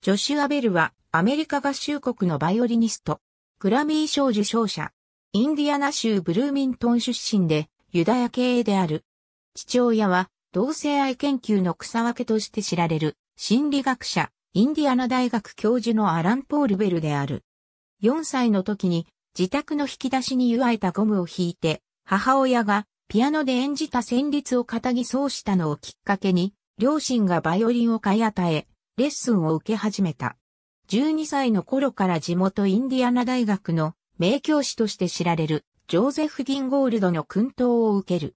ジョシュア・ベルは、アメリカ合衆国のバイオリニスト、グラミー賞受賞者、インディアナ州ブルーミントン出身で、ユダヤ系である。父親は、同性愛研究の草分けとして知られる、心理学者、インディアナ大学教授のアラン・ポールベルである。4歳の時に、自宅の引き出しに湯えたゴムを引いて、母親がピアノで演じた旋律を語ぎそうしたのをきっかけに、両親がバイオリンを買い与え、レッスンを受け始めた。12歳の頃から地元インディアナ大学の名教師として知られるジョーゼフ・ディンゴールドの訓導を受ける。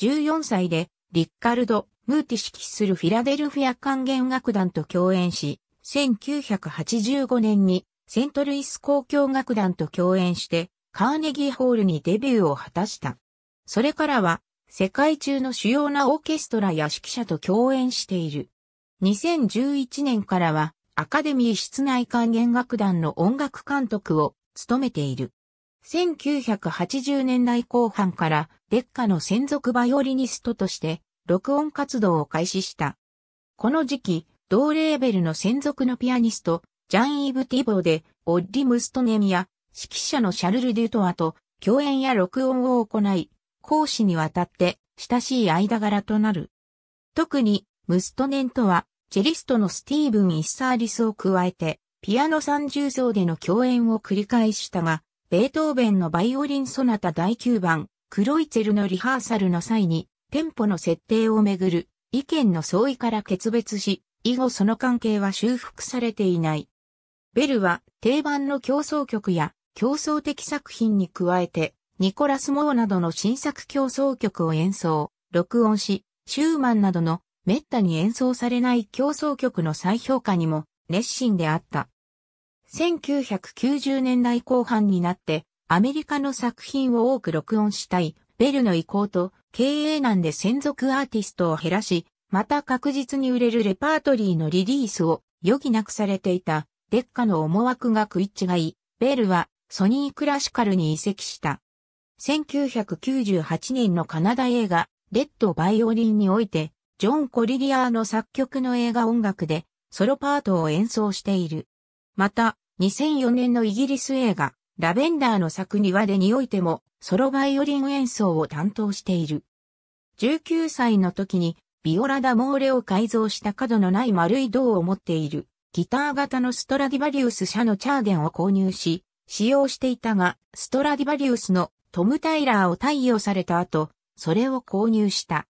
14歳でリッカルド・ムーティ指揮するフィラデルフィア管弦楽団と共演し、1985年にセントルイス交響楽団と共演してカーネギーホールにデビューを果たした。それからは世界中の主要なオーケストラや指揮者と共演している。2011年からはアカデミー室内管弦楽団の音楽監督を務めている。1980年代後半からデッカの専属バイオリニストとして録音活動を開始した。この時期、同レーベルの専属のピアニスト、ジャン・イブ・ティボーで、オッリ・ムストネミや、指揮者のシャルル・デュトアと共演や録音を行い、講師にわたって親しい間柄となる。特に、ムストネンとは、チェリストのスティーブン・イッサーリスを加えて、ピアノ三重奏での共演を繰り返したが、ベートーベンのバイオリンソナタ第9番、クロイツェルのリハーサルの際に、テンポの設定をめぐる意見の相違から決別し、以後その関係は修復されていない。ベルは定番の競争曲や競争的作品に加えて、ニコラス・モーなどの新作競争曲を演奏、録音し、シューマンなどの滅多に演奏されない競争曲の再評価にも熱心であった。1990年代後半になってアメリカの作品を多く録音したいベルの意向と経営難で専属アーティストを減らし、また確実に売れるレパートリーのリリースを余儀なくされていたデッカの思惑が食い違い、ベルはソニークラシカルに移籍した。1998年のカナダ映画レッドバイオリンにおいてジョン・コリリアーの作曲の映画音楽でソロパートを演奏している。また、2004年のイギリス映画、ラベンダーの作庭でにおいても、ソロバイオリン演奏を担当している。19歳の時に、ビオラダ・モーレを改造した角のない丸い銅を持っている、ギター型のストラディバリウス社のチャーデンを購入し、使用していたが、ストラディバリウスのトム・タイラーを対応された後、それを購入した。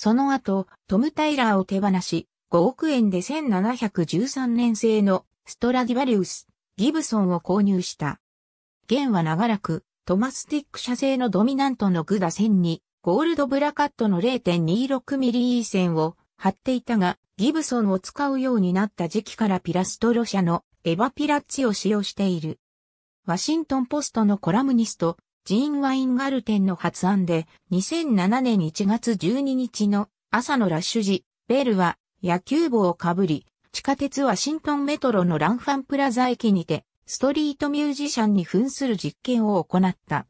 その後、トム・タイラーを手放し、5億円で1713年製のストラディバリウス、ギブソンを購入した。弦は長らく、トマスティック社製のドミナントのグダ線に、ゴールドブラカットの0 2 6リ E 線を貼っていたが、ギブソンを使うようになった時期からピラストロ社のエヴァピラッチを使用している。ワシントンポストのコラムニスト、ジーン・ワインガルテンの発案で、2007年1月12日の朝のラッシュ時、ベルは野球帽をかぶり、地下鉄ワシントンメトロのランファンプラザ駅にて、ストリートミュージシャンに扮する実験を行った。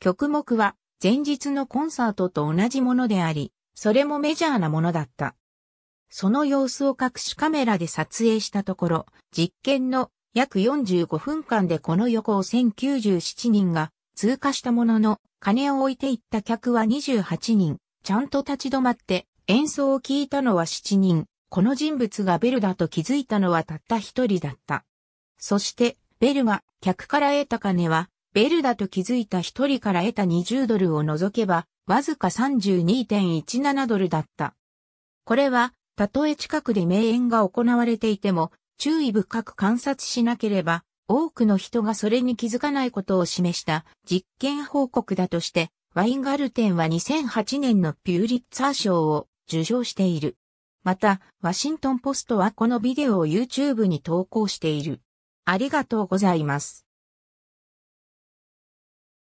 曲目は、前日のコンサートと同じものであり、それもメジャーなものだった。その様子を隠しカメラで撮影したところ、実験の約45分間でこの横を1097人が通過したものの、金を置いていった客は28人、ちゃんと立ち止まって演奏を聞いたのは7人、この人物がベルだと気づいたのはたった一人だった。そして、ベルが客から得た金は、ベルだと気づいた一人から得た20ドルを除けば、わずか32.17ドルだった。これは、たとえ近くで名演が行われていても、注意深く観察しなければ、多くの人がそれに気づかないことを示した実験報告だとして、ワインガルテンは2008年のピューリッツァー賞を受賞している。また、ワシントンポストはこのビデオを YouTube に投稿している。ありがとうございます。